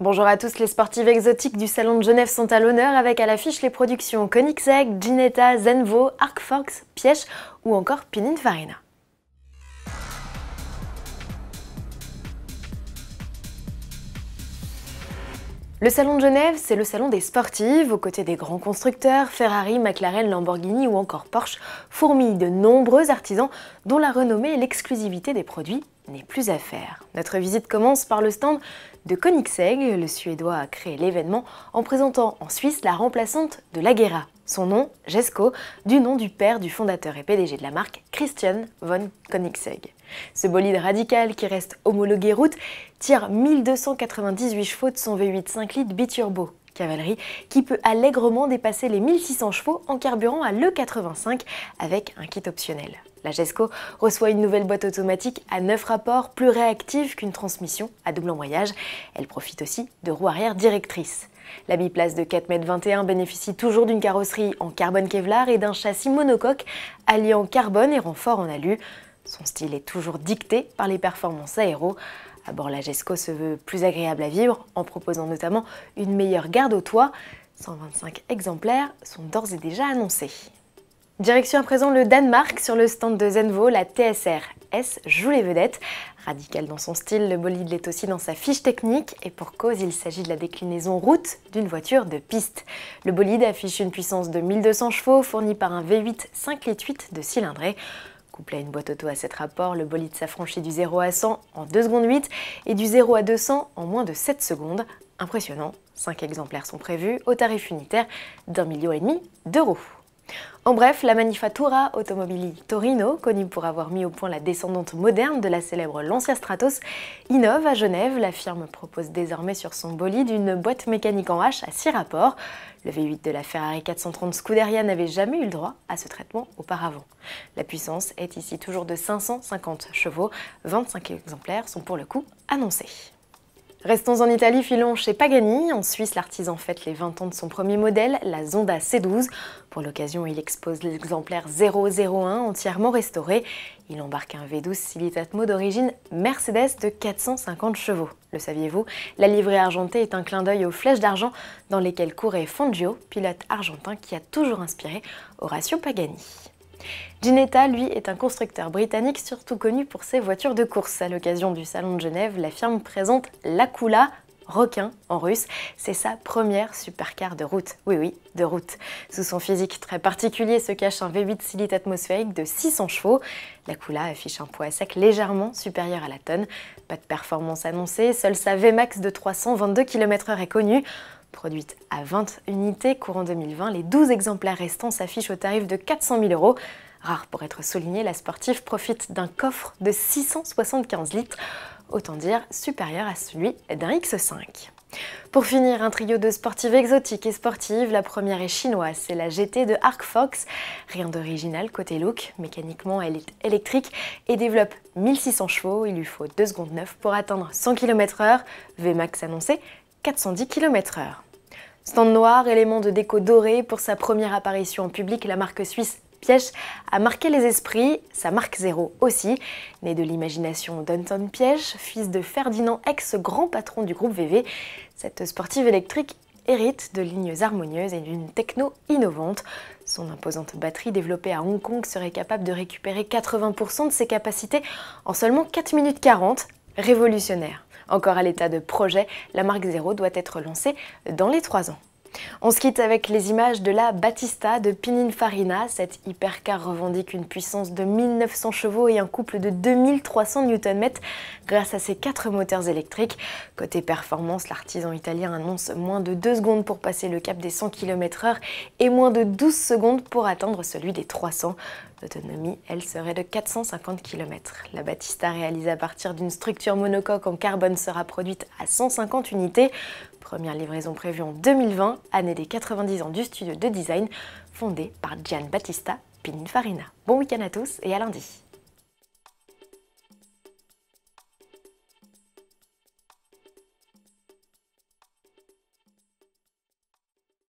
Bonjour à tous, les sportives exotiques du Salon de Genève sont à l'honneur avec à l'affiche les productions Koenigsegg, Ginetta, Zenvo, Arcfox, Fox, ou encore Pininfarina. Le Salon de Genève, c'est le salon des sportives, aux côtés des grands constructeurs, Ferrari, McLaren, Lamborghini ou encore Porsche, fourmillent de nombreux artisans dont la renommée et l'exclusivité des produits n'est plus à faire. Notre visite commence par le stand de Koenigsegg. Le Suédois a créé l'événement en présentant en Suisse la remplaçante de la Son nom, Jesco, du nom du père du fondateur et PDG de la marque, Christian von Koenigsegg. Ce bolide radical qui reste homologué route tire 1298 chevaux de son V8 5 litres biturbo cavalerie qui peut allègrement dépasser les 1600 chevaux en carburant à l'E85 avec un kit optionnel. La GESCO reçoit une nouvelle boîte automatique à 9 rapports, plus réactive qu'une transmission à double embrayage. Elle profite aussi de roues arrière directrices. La biplace de 4,21 m bénéficie toujours d'une carrosserie en carbone Kevlar et d'un châssis monocoque alliant carbone et renfort en alu. Son style est toujours dicté par les performances aéro. À bord, la GESCO se veut plus agréable à vivre en proposant notamment une meilleure garde au toit. 125 exemplaires sont d'ores et déjà annoncés. Direction à présent le Danemark sur le stand de Zenvo, la TSR S joue les vedettes. Radical dans son style, le bolide l'est aussi dans sa fiche technique et pour cause, il s'agit de la déclinaison route d'une voiture de piste. Le bolide affiche une puissance de 1200 chevaux fournie par un V8 5 litres 8 de cylindrée. Couplé à une boîte auto à 7 rapports, le bolide s'affranchit du 0 à 100 en 2 secondes 8 et du 0 à 200 en moins de 7 secondes. Impressionnant, 5 exemplaires sont prévus au tarif unitaire d'un million et demi d'euros. En bref, la Manifattura Automobili Torino, connue pour avoir mis au point la descendante moderne de la célèbre Lancia Stratos, innove à Genève. La firme propose désormais sur son bolide une boîte mécanique en H à 6 rapports. Le V8 de la Ferrari 430 Scuderia n'avait jamais eu le droit à ce traitement auparavant. La puissance est ici toujours de 550 chevaux. 25 exemplaires sont pour le coup annoncés. Restons en Italie, filons chez Pagani. En Suisse, l'artisan fête les 20 ans de son premier modèle, la Zonda C12. Pour l'occasion, il expose l'exemplaire 001 entièrement restauré. Il embarque un V12 Silitatmo d'origine Mercedes de 450 chevaux. Le saviez-vous La livrée argentée est un clin d'œil aux flèches d'argent dans lesquelles courait Fangio, pilote argentin qui a toujours inspiré Horacio Pagani. Ginetta, lui, est un constructeur britannique surtout connu pour ses voitures de course. À l'occasion du Salon de Genève, la firme présente l'Akula, requin en russe. C'est sa première supercar de route. Oui, oui, de route. Sous son physique très particulier se cache un V8 Silite atmosphérique de 600 chevaux. La Kula affiche un poids à sec légèrement supérieur à la tonne. Pas de performance annoncée, seule sa Vmax de 322 km/h est connue. Produite à 20 unités courant 2020, les 12 exemplaires restants s'affichent au tarif de 400 000 euros. Rare pour être souligné, la sportive profite d'un coffre de 675 litres, autant dire supérieur à celui d'un X5. Pour finir, un trio de sportives exotiques et sportives. La première est chinoise, c'est la GT de Arc Fox. Rien d'original côté look, mécaniquement elle est électrique et développe 1600 chevaux. Il lui faut 2 secondes 9 pour atteindre 100 km/h. Vmax annoncé, 410 km/h. Stand noir, élément de déco doré, pour sa première apparition en public, la marque suisse Piège a marqué les esprits, sa marque zéro aussi. Née de l'imagination d'Anton Piège, fils de Ferdinand, ex-grand patron du groupe VV, cette sportive électrique hérite de lignes harmonieuses et d'une techno innovante. Son imposante batterie développée à Hong Kong serait capable de récupérer 80% de ses capacités en seulement 4 minutes 40, révolutionnaire. Encore à l'état de projet, la marque Zéro doit être lancée dans les trois ans. On se quitte avec les images de la Batista de Pininfarina. Cette hypercar revendique une puissance de 1900 chevaux et un couple de 2300 Nm grâce à ses quatre moteurs électriques. Côté performance, l'artisan italien annonce moins de 2 secondes pour passer le cap des 100 km/h et moins de 12 secondes pour atteindre celui des 300. L'autonomie, elle, serait de 450 km. La Batista réalisée à partir d'une structure monocoque en carbone sera produite à 150 unités. Première livraison prévue en 2020, année des 90 ans du studio de design fondé par Gian Battista Pininfarina. Bon week-end à tous et à lundi.